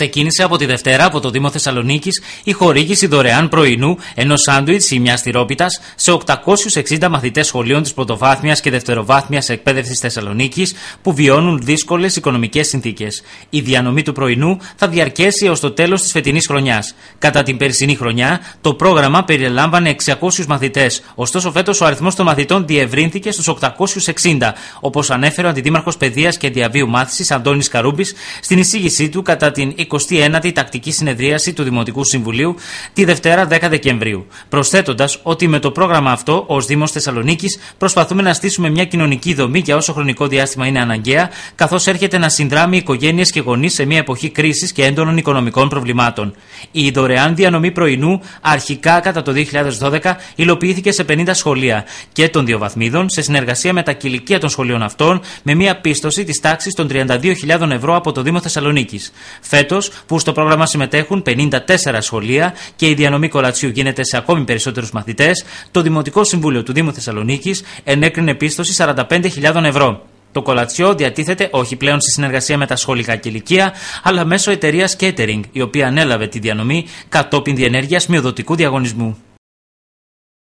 Ξεκίνησε από τη Δευτέρα από το Δήμο Θεσσαλονίκης η χορήγηση δωρεάν πρωινού ενός σάντουιτ ή μια τυρόπιτας σε 860 μαθητές σχολείων της πρωτοβάθμιας και δευτεροβάθμιας εκπαίδευσης Θεσσαλονίκης που βιώνουν δύσκολες οικονομικές συνθήκες. Η διανομή του πρωινού θα διαρκέσει έως το τέλος της φετινής χρονιάς. Κατά την περσινή χρονιά, το πρόγραμμα περιλάμβανε 600 μαθητές. Ωστόσο, φέτος ο αριθμός των μαθητών διευρύνθηκε στους 860, όπως ανέφερε ο Αντιδήμαρχο Παιδείας και Διαβίου Μάθησης Αντώνης Καρούμπης στην εισήγησή του κατά την 29η τακτική συνεδρίαση του Δημοτικού Συμβουλίου τη Δευτέρα 10 Δεκεμβρίου. Προσθέτοντας ότι με το πρόγραμμα αυτό, ως Δήμος Θεσσαλονίκης, προσπαθούμε να στήσουμε μια κοινωνική δομή για όσο χρονικό διάστημα είναι αναγκαία, καθώς έρχεται να συνδράμει οικογένειες και γονείς σε μια εποχή κρίσης και έντονων οικονομικών προβλημάτων. Η δωρεάν διανομή πρωινού, αρχικά κατά το 2012, υλοποιήθηκε σε 50 σχολεία και των δύο βαθμίδων, σε συνεργασία με τα κηλικία των σχολείων αυτών, με μια πίστοση της τάξης των 32.000 ευρώ από το Δήμο Θεσσαλονίκης. Φέτος, που στο πρόγραμμα συμμετέχουν 54 σχολεία και η διανομή κολατσιού γίνεται σε ακόμη περισσότερους μαθητές, το Δημοτικό Συμβούλιο του Δήμου Θεσσαλονίκης ενέκρινε πίστοση 45.000 ευρώ. Το κολατσιό διατίθεται όχι πλέον στη συνεργασία με τα σχολικά κηλικία, αλλά μέσω εταιρείας Catering, η οποία ανέλαβε τη διανομή κατόπιν διενέργειας μειοδοτικού διαγωνισμού.